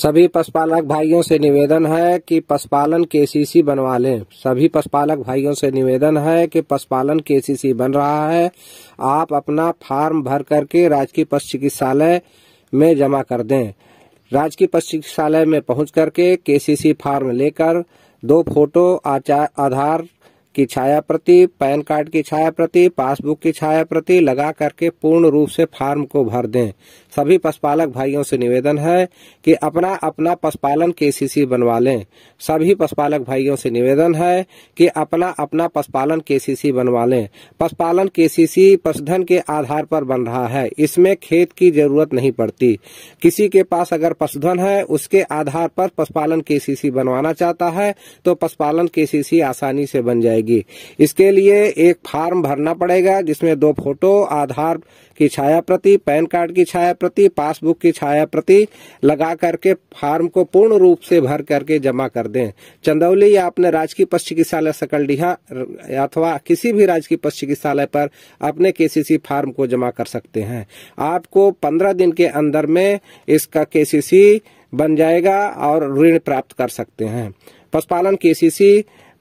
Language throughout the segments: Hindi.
सभी पशुपालक भाइयों से निवेदन है कि पशुपालन केसीसी बनवा लें सभी पशुपालक भाइयों से निवेदन है कि पशुपालन केसीसी बन रहा है आप अपना फार्म भर करके राजकीय पशु चिकित्सालय में जमा कर दें राजकीय पशु चिकित्सालय में पहुंच करके केसीसी फार्म लेकर दो फोटो आधार की छाया प्रति पैन कार्ड की छाया प्रति पासबुक की छाया प्रति लगा करके पूर्ण रूप से फार्म को भर दें सभी पशुपालक भाइयों से निवेदन है कि अपना अपना पशुपालन केसीसी बनवा लें सभी पशुपालक भाइयों से निवेदन है कि अपना अपना पशुपालन केसीसी बनवा लें पशुपालन केसीसी पशुधन के आधार पर बन रहा है इसमें खेत की जरूरत नहीं पड़ती किसी के पास अगर पशुधन है उसके आधार पर पशुपालन सी बनवाना चाहता है तो पशुपालन सी आसानी से बन जाएगी जाएगी इसके लिए एक फार्म भरना पड़ेगा जिसमें दो फोटो आधार की छाया प्रति पैन कार्ड की छाया प्रति पासबुक की छाया प्रति लगा करके फार्म को पूर्ण रूप से भर करके जमा कर दें चंदौली या अपने राजकीय पशु चिकित्सालय सकलडीहा अथवा किसी भी राजकीय पशु चिकित्सालय पर अपने केसीसी फार्म को जमा कर सकते हैं आपको पंद्रह दिन के अंदर में इसका केसीसी बन जाएगा और ऋण प्राप्त कर सकते हैं पशुपालन केसीसी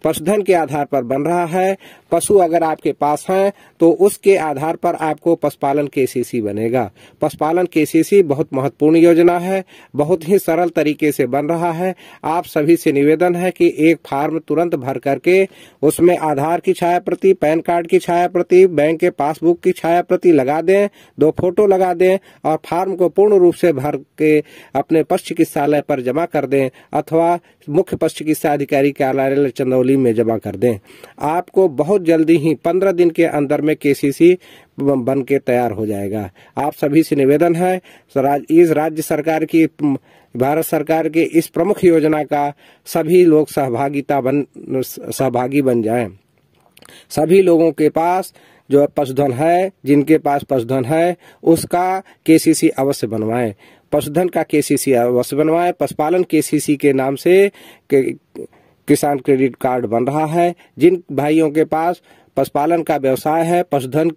पशुधन के आधार पर बन रहा है पशु अगर आपके पास हैं तो उसके आधार पर आपको पशुपालन केसीसी बनेगा पशुपालन केसीसी बहुत महत्वपूर्ण योजना है बहुत ही सरल तरीके से बन रहा है आप सभी से निवेदन है कि एक फार्म तुरंत भर करके उसमें आधार की छाया प्रति पैन कार्ड की छाया प्रति बैंक के पासबुक की छाया प्रति लगा दें दो फोटो लगा दें और फार्म को पूर्ण रूप से भर के अपने पशु चिकित्सालय पर जमा कर दें अथवा मुख्य पशु चिकित्सा अधिकारी कार्यालय चंदौली प्रणाली में जमा कर दें आपको बहुत जल्दी ही पंद्रह दिन के अंदर में केसीसी बन के तैयार हो जाएगा आप सभी से निवेदन है इस राज्य सरकार की भारत सरकार के इस प्रमुख योजना का सभी लोग सहभागिता बन सहभागी बन जाएं सभी लोगों के पास जो पशुधन है जिनके पास पशुधन है उसका केसीसी अवश्य बनवाएं पशुधन का केसीसी अवश्य बनवाएं पशुपालन केसीसी के नाम से के, किसान क्रेडिट कार्ड बन रहा है जिन भाइयों के पास पशुपालन का व्यवसाय है पशुधन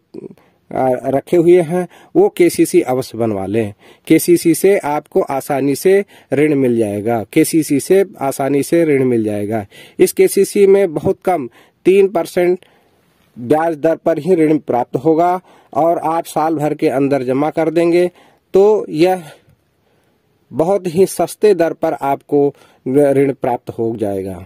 रखे हुए हैं वो केसीसी अवश्य बनवा लें केसीसी से आपको आसानी से ऋण मिल जाएगा केसीसी से आसानी से ऋण मिल जाएगा इस केसीसी में बहुत कम तीन परसेंट ब्याज दर पर ही ऋण प्राप्त होगा और आप साल भर के अंदर जमा कर देंगे तो यह बहुत ही सस्ते दर पर आपको ऋण प्राप्त हो जाएगा